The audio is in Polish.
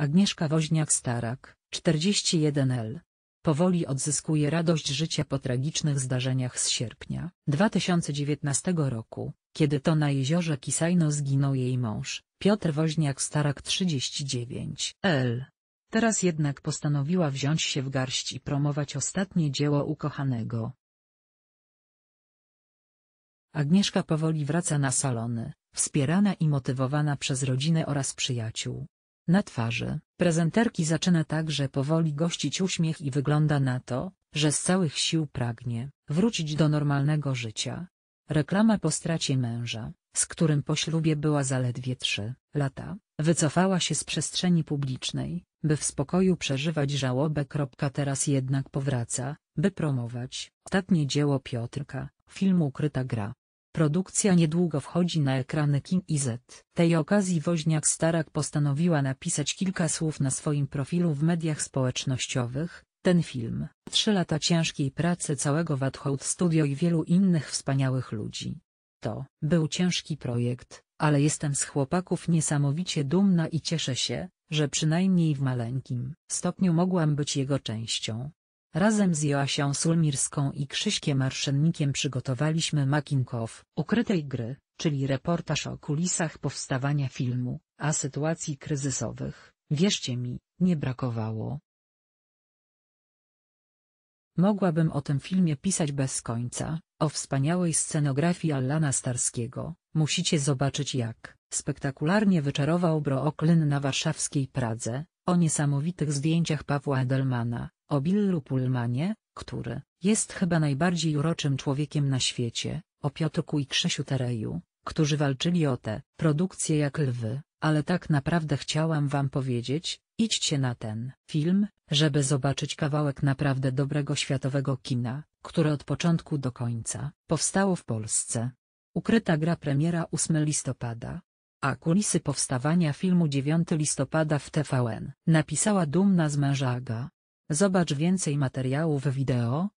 Agnieszka Woźniak-Starak, 41L. Powoli odzyskuje radość życia po tragicznych zdarzeniach z sierpnia 2019 roku, kiedy to na jeziorze Kisajno zginął jej mąż, Piotr Woźniak-Starak 39L. Teraz jednak postanowiła wziąć się w garść i promować ostatnie dzieło ukochanego. Agnieszka powoli wraca na salony, wspierana i motywowana przez rodzinę oraz przyjaciół na twarzy. Prezenterki zaczyna także powoli gościć uśmiech i wygląda na to, że z całych sił pragnie wrócić do normalnego życia. Reklama po stracie męża, z którym po ślubie była zaledwie trzy lata, wycofała się z przestrzeni publicznej, by w spokoju przeżywać żałobę. Teraz jednak powraca, by promować ostatnie dzieło Piotrka, film Ukryta Gra. Produkcja niedługo wchodzi na ekrany King i z tej okazji Woźniak-Starak postanowiła napisać kilka słów na swoim profilu w mediach społecznościowych. Ten film, trzy lata ciężkiej pracy całego Wathout Studio i wielu innych wspaniałych ludzi. To był ciężki projekt, ale jestem z chłopaków niesamowicie dumna i cieszę się, że przynajmniej w maleńkim stopniu mogłam być jego częścią. Razem z Joasią Sulmirską i Krzyśkiem Arszennikiem przygotowaliśmy Makinkow ukrytej gry, czyli reportaż o kulisach powstawania filmu, a sytuacji kryzysowych, wierzcie mi, nie brakowało. Mogłabym o tym filmie pisać bez końca, o wspaniałej scenografii Allana Starskiego, musicie zobaczyć jak spektakularnie wyczarował Brooklyn na warszawskiej Pradze, o niesamowitych zdjęciach Pawła Edelmana, o Billu Pullmanie, który jest chyba najbardziej uroczym człowiekiem na świecie, o Piotrku i Krzesiu Tereju, którzy walczyli o te produkcje jak lwy, ale tak naprawdę chciałam wam powiedzieć, idźcie na ten film, żeby zobaczyć kawałek naprawdę dobrego światowego kina, które od początku do końca powstało w Polsce. Ukryta gra premiera 8 listopada a kulisy powstawania filmu 9 listopada w TVN. Napisała dumna z Aga. Zobacz więcej materiałów wideo,